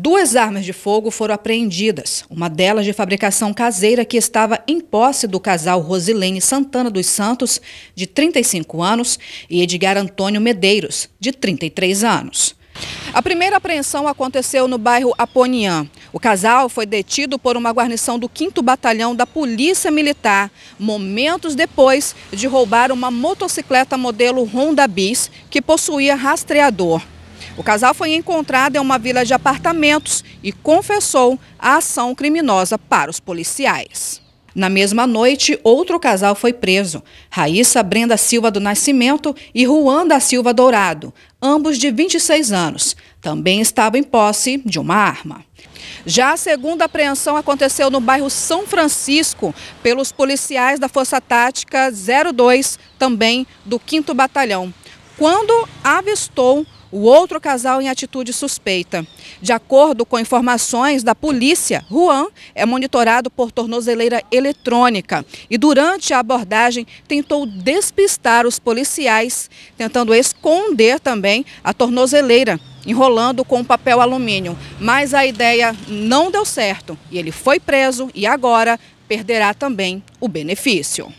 Duas armas de fogo foram apreendidas, uma delas de fabricação caseira que estava em posse do casal Rosilene Santana dos Santos, de 35 anos, e Edgar Antônio Medeiros, de 33 anos. A primeira apreensão aconteceu no bairro Aponian. O casal foi detido por uma guarnição do 5 Batalhão da Polícia Militar, momentos depois de roubar uma motocicleta modelo Honda Bis, que possuía rastreador. O casal foi encontrado em uma vila de apartamentos e confessou a ação criminosa para os policiais. Na mesma noite, outro casal foi preso: Raíssa Brenda Silva do Nascimento e Juan da Silva Dourado, ambos de 26 anos. Também estavam em posse de uma arma. Já a segunda apreensão aconteceu no bairro São Francisco, pelos policiais da Força Tática 02, também do 5 Batalhão, quando avistou o outro casal em atitude suspeita. De acordo com informações da polícia, Juan é monitorado por tornozeleira eletrônica e durante a abordagem tentou despistar os policiais, tentando esconder também a tornozeleira, enrolando com papel alumínio. Mas a ideia não deu certo e ele foi preso e agora perderá também o benefício.